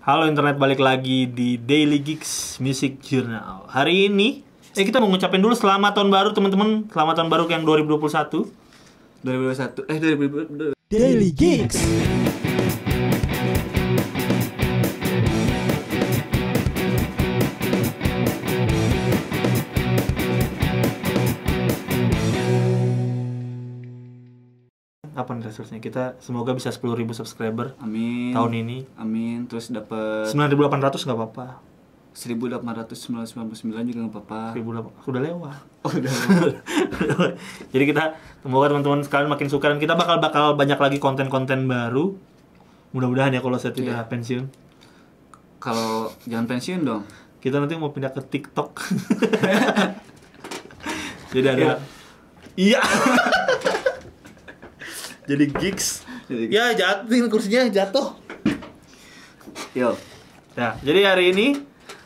Halo internet balik lagi di Daily Geeks Music Journal. Hari ini eh kita mau ngucapin dulu selamat tahun baru teman-teman. Selamat tahun baru yang 2021. 2021 eh 2021 Daily Geeks kapan resource Kita semoga bisa 10.000 subscriber. Amin. Tahun ini. Amin. Terus dapat ratus nggak apa-apa. 1899 juga nggak apa-apa. 1800 sudah lewat. Oh, udah. lewat. Jadi kita semoga teman-teman sekalian makin suka dan kita bakal bakal banyak lagi konten-konten baru. Mudah-mudahan ya kalau saya tidak yeah. pensiun. Kalau jangan pensiun dong. Kita nanti mau pindah ke TikTok. Jadi ada Iya. iya jadi gigs ya jatuhin kursinya jatuh yo nah jadi hari ini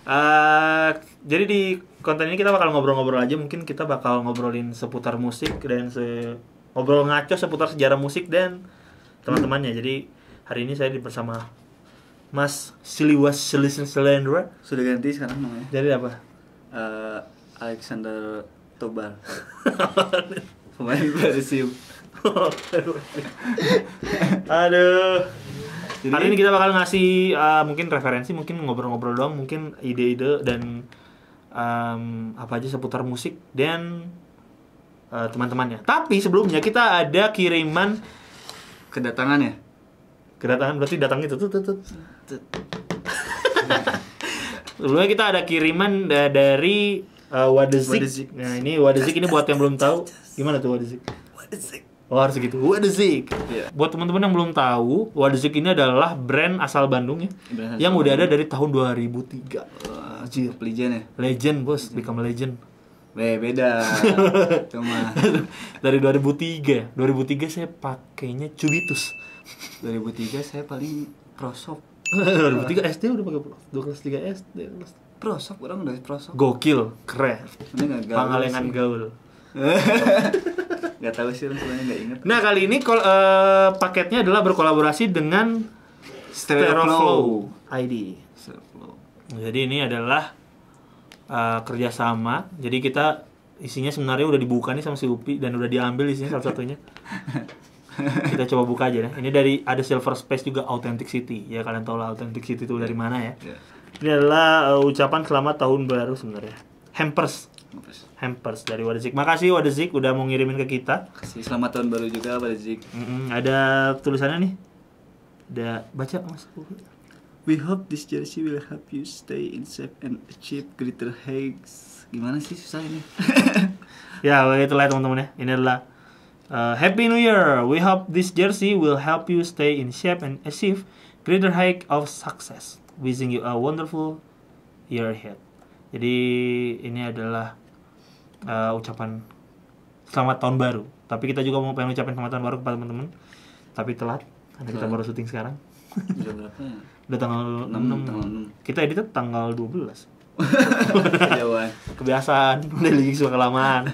uh, jadi di konten ini kita bakal ngobrol-ngobrol aja mungkin kita bakal ngobrolin seputar musik dan se ngobrol ngaco seputar sejarah musik dan teman-temannya jadi hari ini saya bersama Mas Siliwas Silisen Selendra sudah ganti sekarang namanya jadi apa uh, Alexander Tobal pemain Persib Aduh. Jadi, Hari ini kita bakal ngasih uh, mungkin referensi, mungkin ngobrol-ngobrol doang, mungkin ide-ide dan um, apa aja seputar musik dan uh, teman-temannya. Tapi sebelumnya kita ada kiriman kedatangan ya. Kedatangan berarti datang itu tuh tuh tuh. Sebelumnya kita ada kiriman da dari uh, eh, Wadezik. Nah ini Wadezik ini buat yang belum tahu gimana tuh Wadezik? Wadezik lo oh, harus gitu Wadezik iya. yeah. buat teman-teman yang belum tahu Wadezik ini adalah brand asal Bandung ya brand yang udah ada dari tahun 2003 Anjir, oh, legend ya legend bos legend. become legend Be beda cuma dari 2003 2003 saya pakainya cubitus 2003 saya paling prosop 2003 SD udah pakai dua kelas 3 SD kelas prosop orang dari prosop gokil keren ini gaul pangalengan gaul Gak tahu sih sebenarnya nggak inget. Nah kali ini kol uh, paketnya adalah berkolaborasi dengan Stereoflow ID. Stereo Jadi ini adalah uh, kerjasama. Jadi kita isinya sebenarnya udah dibuka nih sama si Upi dan udah diambil isinya salah satunya. kita coba buka aja deh Ini dari ada Silver Space juga Authentic City. Ya kalian tahu lah Authentic City itu dari ya. mana ya. Yeah. Ini adalah uh, ucapan selamat tahun baru sebenarnya. Hampers hampers, dari Wadzik. Makasih Wadzik, udah mau ngirimin ke kita. Kasih selamat tahun baru juga Wadzik. Mm-hmm. Ada tulisannya nih. Ada baca Mas. We hope this jersey will help you stay in shape and achieve greater heights. Gimana sih susah ini? ya, begitulah ya, teman-teman ya. Ini adalah Uh, Happy New Year! We hope this jersey will help you stay in shape and achieve greater heights of success. Wishing you a wonderful year ahead. Jadi ini adalah uh, ucapan selamat tahun baru. Tapi kita juga mau pengen ucapin selamat tahun baru kepada teman-teman. Tapi telat karena kita baru syuting sekarang. Ya? Udah tanggal enam 6, Kita edit tanggal dua belas. Ya, Kebiasaan, udah lagi suka kelamaan.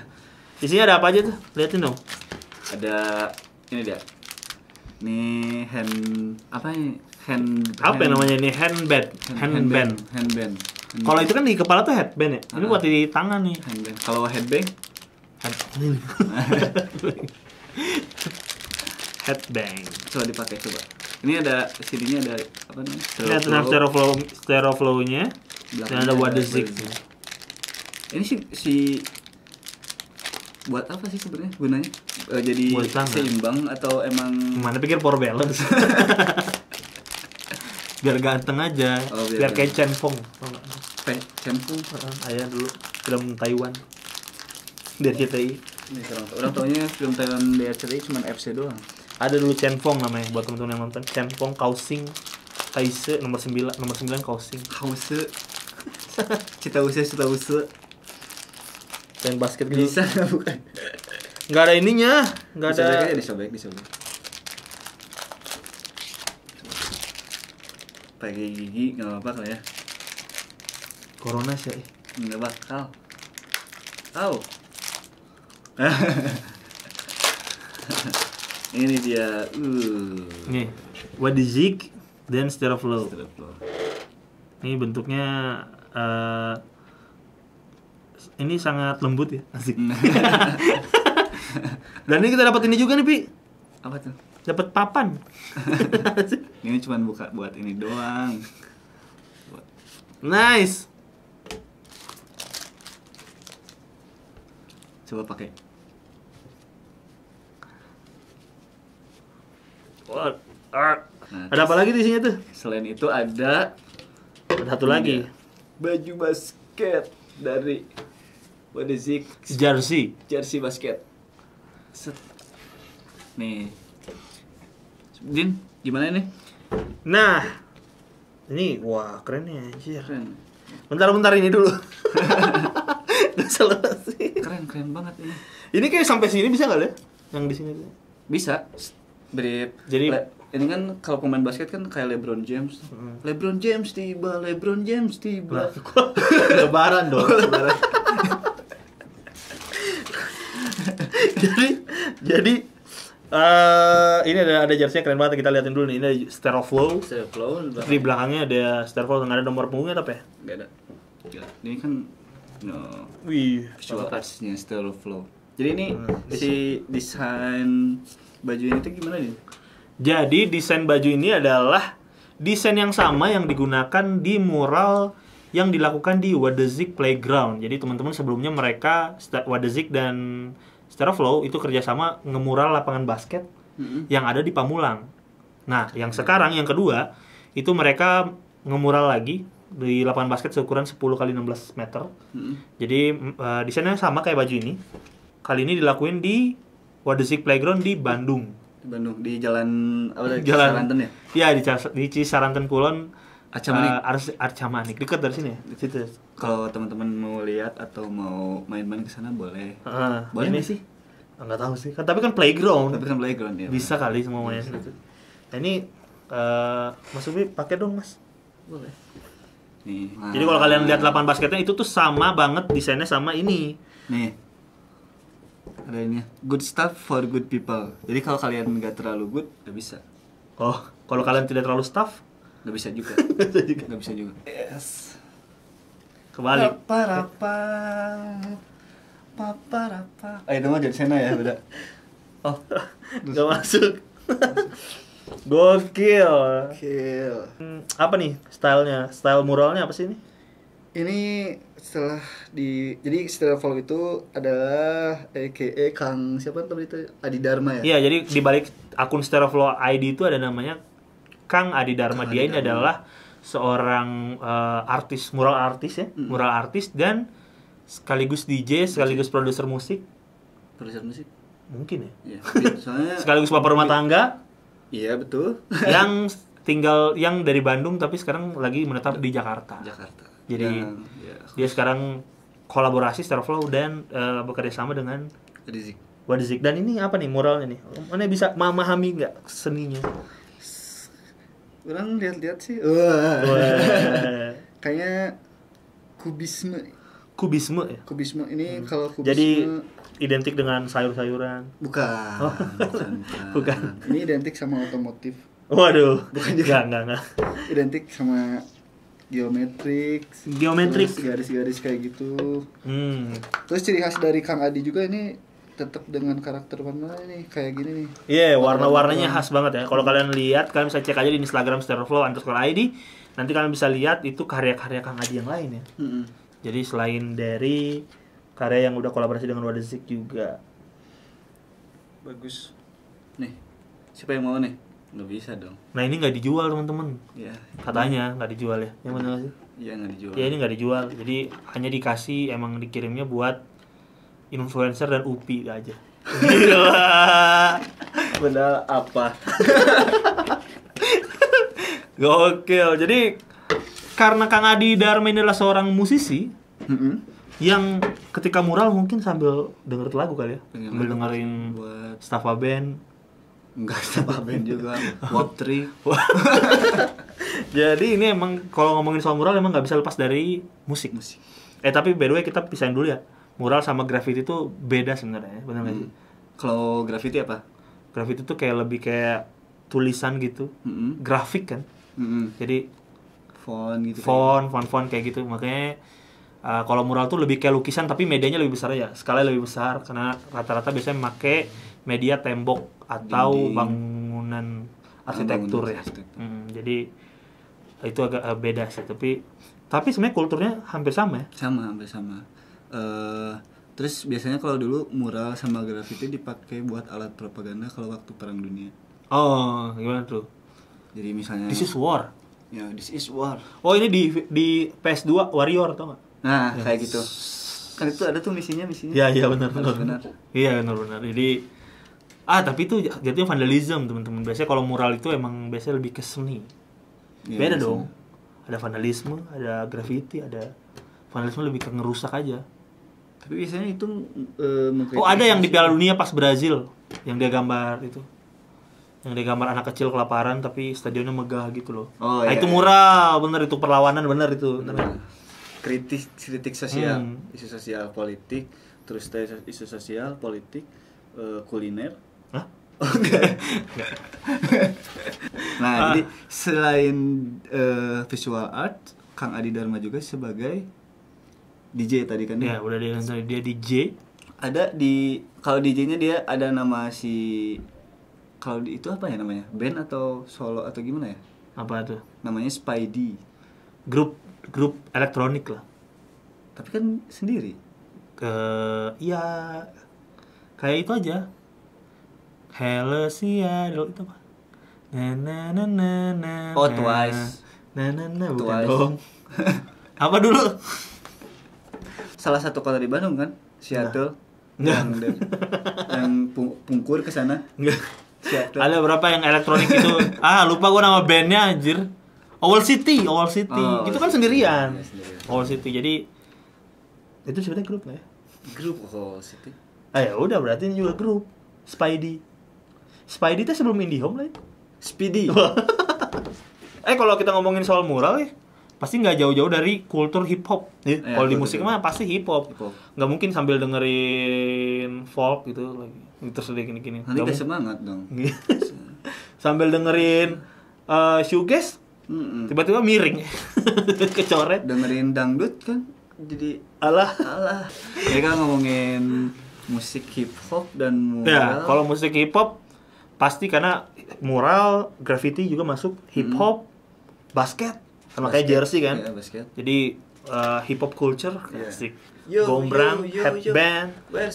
sini ada apa aja tuh? Liatin dong. Ada ini dia. Ini hand apa ini? Hand apa hand, namanya ini? Handband. Hand, handband. Handband. handband. Kalau itu kan di kepala tuh headband ya. Ini ah. buat di tangan nih. Kalau headband, headband. headbang. Coba dipakai coba. Ini ada CD-nya ada apa namanya? Stereo ini stereo flow nya Dan ada water zig. Ini si si buat apa sih sebenarnya gunanya? Uh, jadi seimbang atau emang? Mana pikir power balance? biar ganteng aja oh, biar, biar kayak Chen Fong Chen Fong ayah dulu film Taiwan dari CTI orang tahunya film Taiwan dari CTI cuma FC doang ada dulu Chen Fong namanya buat teman-teman yang nonton Chen Fong Kausing, Kaise nomor sembilan, nomor sembilan, Kausing, Kaose cita usia cita usia dan basket bisa bukan Gak ada ininya nggak ada bisa, bisa. pakai gigi nggak apa-apa kali ya corona sih nggak bakal tahu ini dia uh. nih what is zig dan instead of ini bentuknya uh, ini sangat lembut ya asik nah. dan ini kita dapat ini juga nih pi apa tuh dapat papan ini cuma buka buat ini doang nice coba pakai ah. Nah, ada apa lagi di sini tuh? Selain itu ada ada satu lagi. ya. Baju basket dari what is it? Jersey. Jersey basket. Set. Nih. Din, gimana ini? Nah, ini wah keren ya anjir. Keren. Bentar-bentar ini dulu. Selesai. Keren keren banget ini. Ini kayak sampai sini bisa kali ya? Yang di sini bisa. Beri Jadi le, ini kan kalau pemain basket kan kayak LeBron James. Hmm. LeBron James tiba, LeBron James tiba. Lebaran dong. Lebaran. jadi jadi Eh, ini ada ada jersey keren banget kita liatin dulu nih. Ini ada Steroflow. Steroflow. Di belakangnya ada Steroflow nggak ada nomor punggungnya tapi ya? ada. Gak. Ini kan no. Wih. Visual artsnya Steroflow. Jadi ini hmm. si desain baju ini tuh gimana nih? Jadi desain baju ini adalah desain yang sama yang digunakan di mural yang dilakukan di Wadezik Playground. Jadi teman-teman sebelumnya mereka Wadezik dan secara flow itu kerjasama ngemural lapangan basket yang ada di Pamulang. Nah, yang sekarang yang kedua itu mereka ngemural lagi di lapangan basket seukuran 10 kali 16 meter. Jadi uh, desainnya sama kayak baju ini. Kali ini dilakuin di Wadesik Playground di Bandung. Di Bandung di jalan apa jalan, Cisaranten ya? Iya di, di Cisaranten Kulon Arcamanik. Uh, eh, Ar Arcamanik dekat dari sini ya. Situ. Kalau teman-teman mau lihat atau mau main-main ke sana boleh. Uh, boleh ini. sih? nggak tahu sih kan tapi kan playground tapi kan playground ya bisa bener. kali semuanya iya, gitu iya. nah, ini uh, mas Ubi pakai dong mas boleh Nih. Nah. Jadi kalau kalian lihat lapangan basketnya itu tuh sama banget desainnya sama ini. Nih. Ada ini. Good stuff for good people. Jadi kalau kalian nggak terlalu good, nggak bisa. Oh, kalau kalian tidak terlalu staff, nggak bisa juga. nggak bisa juga. Yes. Kebalik. Parapa paparapa. eh ah, itu mah jadi sena ya beda. Oh, nggak masuk. Gokil. kill. Hmm, apa nih stylenya? Style muralnya apa sih ini? Ini setelah di jadi setelah follow itu adalah EKE Kang siapa tadi itu Adi Dharma ya? Iya, jadi di balik akun follow ID itu ada namanya Kang Adi Dharma. Dia ini adalah seorang uh, artis mural artis ya, hmm. mural artis dan sekaligus DJ sekaligus DJ. produser musik produser musik mungkin ya, Iya. soalnya sekaligus bapak rumah tangga iya betul yang tinggal yang dari Bandung tapi sekarang lagi menetap di Jakarta Jakarta jadi dan, ya, dia sekarang kolaborasi Flow dan uh, bekerja sama dengan Rizik Wadizik dan ini apa nih moral ini mana bisa memahami nggak seninya orang lihat-lihat sih wah, wah. kayaknya kubisme kubisme ya kubisme ini hmm. kalau kubisme jadi identik dengan sayur-sayuran bukan oh. bukan, bukan ini identik sama otomotif waduh bukan juga enggak enggak, identik sama geometrik geometrik garis-garis kayak gitu hmm. terus ciri khas dari Kang Adi juga ini tetap dengan karakter warna ini kayak gini nih iya yeah, warna-warnanya khas banget ya kalau kalian lihat kalian bisa cek aja di Instagram Steroflow underscore ID nanti kalian bisa lihat itu karya-karya Kang Adi yang lain ya hmm. Jadi selain dari karya yang udah kolaborasi dengan Wadzik juga. Bagus. Nih, siapa yang mau nih? Gak bisa dong. Nah ini nggak dijual teman-teman. Ya. Katanya nggak dijual ya. Yang mana sih? Iya nggak dijual. Iya ini nggak dijual. Jadi hanya dikasih emang dikirimnya buat influencer dan upi aja. Gila. Benar apa? Gokil. Jadi karena Kang Adi Dharma ini adalah seorang musisi mm -hmm. yang ketika mural mungkin sambil denger lagu kali ya, Dengan sambil dengerin buat Stafa Band enggak Stafa Band juga Wap 3 jadi ini emang kalau ngomongin soal mural emang nggak bisa lepas dari musik. musik eh tapi by the way kita pisahin dulu ya mural sama graffiti itu beda sebenarnya benar nggak hmm. kalau graffiti apa graffiti itu kayak lebih kayak tulisan gitu mm -hmm. grafik kan mm -hmm. jadi font gitu font font font kayak gitu makanya uh, kalau mural tuh lebih kayak lukisan tapi medianya lebih besar ya skala lebih besar karena rata-rata biasanya make media tembok atau Dinding. bangunan arsitektur bangunan ya arsitektur. Hmm, jadi itu agak uh, beda sih tapi tapi sebenarnya kulturnya hampir sama ya sama hampir sama uh, terus biasanya kalau dulu mural sama grafiti dipakai buat alat propaganda kalau waktu perang dunia oh gimana tuh jadi misalnya this is war Ya, this is war. Oh, ini di di PS2 Warrior tau gak? Nah, yes. Ya. kayak gitu. Kan itu ada tuh misinya, misinya. Iya, iya benar benar. Iya, benar benar. Jadi ah, tapi itu jadinya vandalism, teman-teman. Biasanya kalau mural itu emang biasanya lebih ke seni. Ya, Beda biasanya. dong. Ada vandalisme, ada graffiti, ada vandalisme lebih ke ngerusak aja. Tapi biasanya itu uh, Oh, ada yang di Piala Dunia pas Brazil yang dia gambar itu yang di gambar anak kecil kelaparan tapi stadionnya megah gitu loh. Oh, nah, iya, itu iya. murah, iya. bener itu perlawanan bener itu. Bener. kritik kritik sosial, hmm. isu sosial politik, terus isu sosial politik, uh, kuliner. Hah? Oke. Oh, nah, ah. jadi selain uh, visual art, Kang Adi Dharma juga sebagai DJ tadi kan. Ya, ya? udah dia dia DJ. Ada di kalau DJ-nya dia ada nama si kalau itu apa ya namanya band atau solo atau gimana ya apa tuh namanya Spidey grup grup elektronik lah tapi kan sendiri ke iya kayak itu aja Hello Seattle itu apa na na na na na oh Twice na na na bukan dong apa dulu salah satu kota di Bandung kan Seattle nah. yang, yang pungkur ke sana enggak ada berapa yang elektronik itu? ah, lupa gue nama bandnya anjir. Owl City, Owl City. Oh, itu kan sendirian. Ya, sendirian. Owl City. Jadi itu sebenarnya grup nggak ya? Grup Owl City. Ah ya udah berarti ini juga grup. Spidey. Spidey itu sebelum Indihome lah. Ya. Speedy. eh kalau kita ngomongin soal mural ya, pasti nggak jauh-jauh dari kultur hip hop. Ya, kalau di musik mah pasti hip hop. Nggak mungkin sambil dengerin folk gitu lagi terus udah gini-gini nanti Kamu... semangat dong sambil dengerin uh, eh, shoegaz mm tiba-tiba miring kecoret dengerin dangdut kan jadi alah alah mereka ngomongin musik hip hop dan ya, mural ya kalau musik hip hop pasti karena mural graffiti juga masuk hip hop mm. basket sama kayak jersey kan ya, basket. jadi uh, eh, hip hop culture yeah. yo, gombrang yo, yo, headband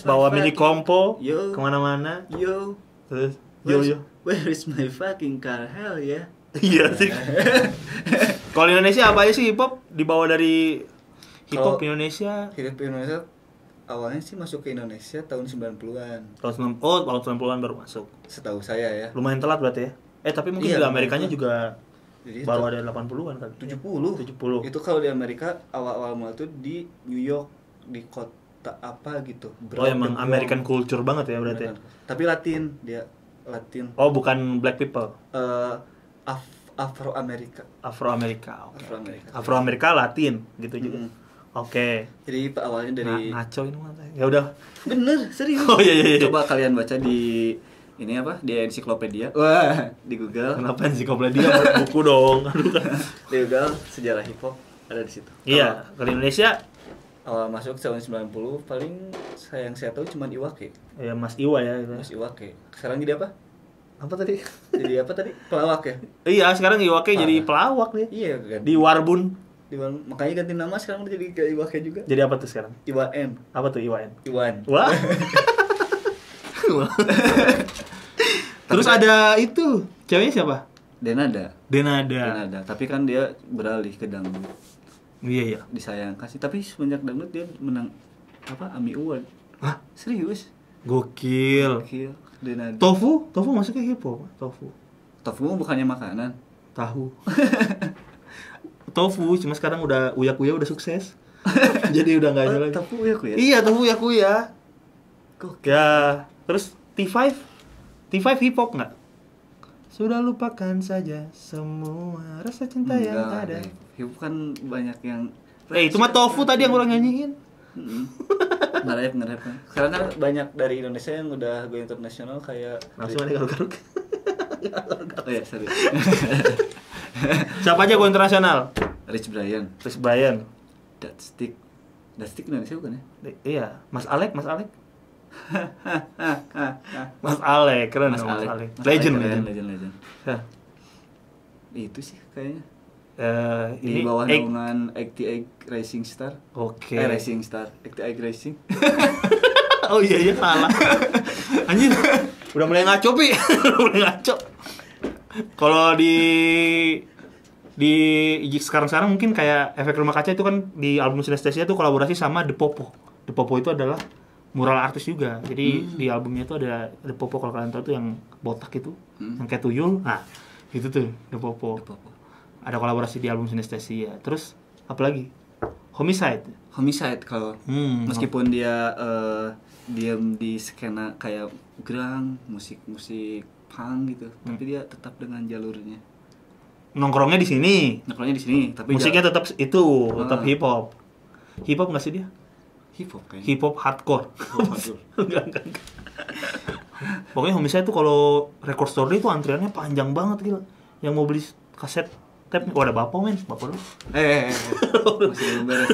bawa mini kompo kemana-mana yo terus yo yo where is my fucking car hell ya yeah? iya sih kalau Indonesia apa aja sih hip hop dibawa dari hip hop Indonesia hip hop Indonesia awalnya sih masuk ke Indonesia tahun 90-an tahun 90 oh tahun 90-an baru masuk setahu saya ya lumayan telat berarti ya eh tapi mungkin iya, juga Amerikanya juga jadi baru itu, ada 80-an kan. 70. 70. Itu kalau di Amerika awal-awal mulai itu di New York di kota apa gitu. Bro, oh emang American culture banget ya berarti. Ya? Tapi Latin dia Latin. Oh bukan black people. Uh, Af Afro Amerika. Afro Amerika. Okay. Afro Amerika. Afro Amerika Latin gitu juga. Mm -hmm. Oke. Okay. Jadi awalnya dari Na ngaco ini mana? Ya udah. Bener, serius. Oh iya, iya iya. Coba kalian baca di ini apa di ensiklopedia wah di Google kenapa ensiklopedia buku dong di Google sejarah hip hop ada di situ iya kalau Indonesia awal masuk tahun 90 paling saya yang saya tahu cuma Iwake ya Mas Iwa ya gitu. Mas Iwake sekarang jadi apa apa tadi jadi apa tadi pelawak ya iya sekarang Iwake ah. jadi pelawak nih iya kan di Warbun di Warbun makanya ganti nama sekarang udah jadi Iwake juga jadi apa tuh sekarang Iwan apa tuh Iwan Iwan wah Terus ada itu, ceweknya siapa? Denada. Denada. Denada, tapi kan dia beralih ke dangdut. Iya, iya. disayang kasih tapi semenjak dangdut dia menang apa? AMI Award. Hah? Serius? Gokil. Gokil. Denada. Tofu? Tofu masuknya hip hop, tofu. Tofu bukannya makanan. Tahu. tofu, cuma sekarang udah uyak uyak udah sukses. Jadi udah nggak ada oh, Tofu uyak uyak. Iya, tofu uyak uya. Gokil. Ya. Terus T5 T5 hip hop nggak? Sudah lupakan saja semua rasa cinta Enggak, yang ada. Hip hop kan banyak yang Eh, itu mah tofu tadi yang orang nyanyiin. Hmm. ngerap ngerap sekarang kan banyak dari Indonesia yang udah go internasional kayak langsung aja garuk garuk oh ya serius siapa aja go internasional Rich Brian Rich Brian stick that stick Indonesia bukan ya iya Mas Alek Mas Alek Mas Ale, keren Mas, Ale. Mas Ale. Legend, legend, legend, legend. Itu sih kayaknya. Uh, ini di bawah egg. naungan Egg Egg Racing Star. Oke. Okay. Eh, Racing Star, Egg Egg Racing. oh iya iya salah. Anjir, udah mulai ngaco pi, udah mulai ngaco. Kalau di di sekarang-sekarang mungkin kayak efek rumah kaca itu kan di album Sinestesia itu kolaborasi sama The Popo. The Popo itu adalah mural artis juga jadi hmm. di albumnya itu ada ada popo kalau kalian tahu tuh yang botak itu hmm. yang kayak tuyul nah itu tuh the popo. the popo ada kolaborasi di album sinestesia terus apalagi homicide homicide kalau hmm. meskipun dia uh, diam di skena kayak gerang, musik musik punk gitu hmm. tapi dia tetap dengan jalurnya nongkrongnya di sini nongkrongnya di sini tapi musiknya tetap itu tetap ah. hip hop hip hop nggak sih dia hip hop kayaknya. Hip hop hardcore. Oh, pokoknya homies enggak, tuh kalau record store itu antriannya panjang banget gila. Yang mau beli kaset tape, oh ada bapak men, bapak lu. Eh, eh, eh. eh. masih belum beres.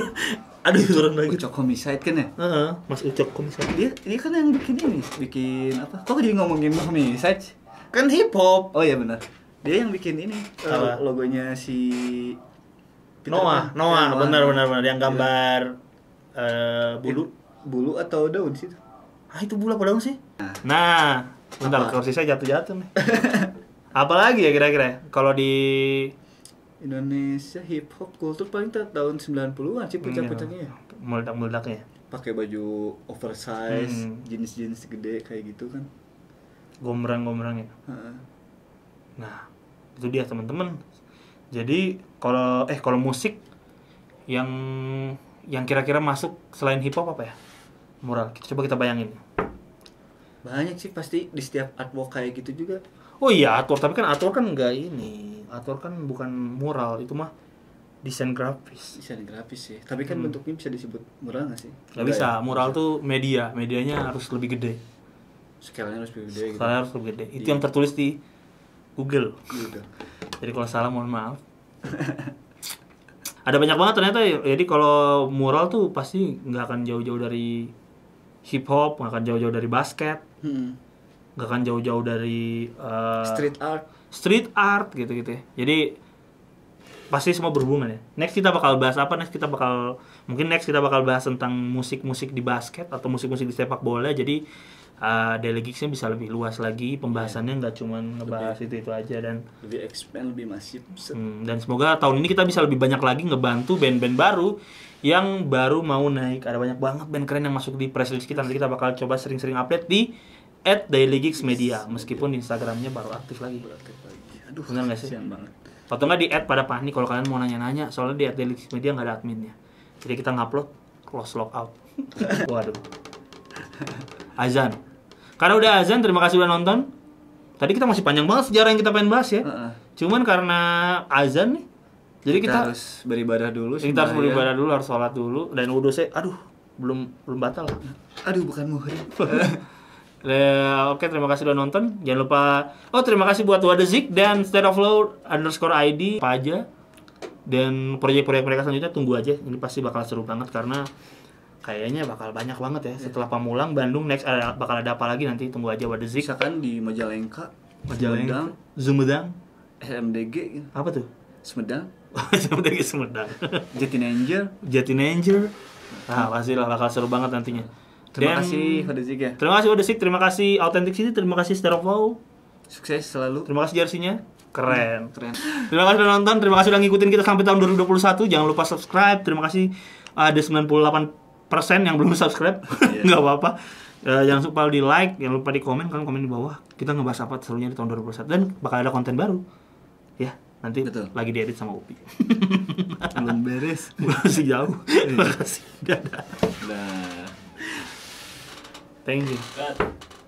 Ada turun lagi. Ucok homicide kan ya? Heeh, uh -huh. Mas Ucok homicide. Dia, dia kan yang bikin ini, bikin apa? Kok jadi ngomongin homicide? Kan hip hop. Oh iya benar. Dia yang bikin ini uh, logonya si Peter Noah, Noah, Noah. benar benar benar yang iya. gambar yeah uh, bulu bulu atau daun sih ah itu bulu apa daun sih nah, nah bentar kursi saya jatuh-jatuh nih apalagi ya kira-kira kalau di Indonesia hip hop kultur paling tahun 90-an sih puncak-puncaknya iya. ya. meledak ya. Pakai baju oversize, hmm. jenis gede kayak gitu kan. Gombrang-gombrang ya. Ha. Nah, itu dia teman-teman. Jadi kalau eh kalau musik yang yang kira-kira masuk selain hip hop apa ya? Mural. Kita coba kita bayangin. Banyak sih pasti di setiap artwork kayak gitu juga. Oh iya, atur tapi kan atur kan enggak ini. atur kan bukan mural, itu mah desain grafis. Desain grafis sih. Tapi kan hmm. bentuknya bisa disebut mural nggak sih? Nggak bisa. Ya? Mural bisa. tuh media, medianya harus lebih gede. Skalanya harus lebih gede. Skalanya gitu. harus lebih gede. Itu iya. yang tertulis di Google. Google. Jadi kalau salah mohon maaf. ada banyak banget ternyata ya. jadi kalau mural tuh pasti nggak akan jauh-jauh dari hip hop nggak akan jauh-jauh dari basket hmm. nggak hmm. akan jauh-jauh dari uh, street art street art gitu-gitu ya. jadi pasti semua berhubungan ya next kita bakal bahas apa next kita bakal mungkin next kita bakal bahas tentang musik-musik di basket atau musik-musik di sepak bola jadi uh, eh, delegasinya bisa lebih luas lagi iya. pembahasannya nggak yeah. cuma ngebahas lebih, itu itu aja dan lebih expand lebih masif hmm, dan semoga tahun ini kita bisa lebih banyak lagi ngebantu band-band baru yang baru mau naik ada banyak banget band keren yang masuk di press list kita nanti kita bakal coba sering-sering update di at Daily Geeks Media meskipun Instagramnya baru aktif lagi. Aduh, Bener gak sih? banget. Atau nggak di add pada panik kalau kalian mau nanya-nanya soalnya di at Daily Geeks Media nggak ada adminnya. Jadi kita ngupload close lockout. Waduh. Azan. Karena udah azan, terima kasih udah nonton. Tadi kita masih panjang banget sejarah yang kita pengen bahas ya. Uh -uh. Cuman karena azan nih, jadi kita, kita harus beribadah dulu. Kita harus beribadah dulu, harus sholat dulu dan wudhu saya. Aduh, belum belum batal. Aduh, bukan muhrim. Oke, terima kasih udah nonton. Jangan lupa oh terima kasih buat Wadezik dan State of Law underscore ID apa aja dan proyek-proyek mereka selanjutnya tunggu aja. Ini pasti bakal seru banget karena kayaknya bakal banyak banget ya iya. setelah Pamulang Bandung next ada, bakal ada apa lagi nanti tunggu aja Wadezik kan di Majalengka Majalengka Sumedang mdg gitu. apa tuh Sumedang Sumedang Sumedang Jatin Angel Jatin hmm. Angel nah pastilah bakal seru banget nantinya terima Dan, kasih Wadzik ya terima kasih Wadzik terima kasih Authentic City terima kasih Stereoflow sukses selalu terima kasih jersinya keren hmm, keren terima kasih sudah nonton terima kasih sudah ngikutin kita sampai tahun 2021 jangan lupa subscribe terima kasih uh, ada 98 persen yang belum subscribe yeah. apa-apa uh, jangan lupa di like jangan lupa di komen kalian komen di bawah kita ngebahas apa serunya di tahun 2021 dan bakal ada konten baru ya nanti Betul. lagi diedit sama Upi belum beres masih jauh iya. kasih dadah nah. thank you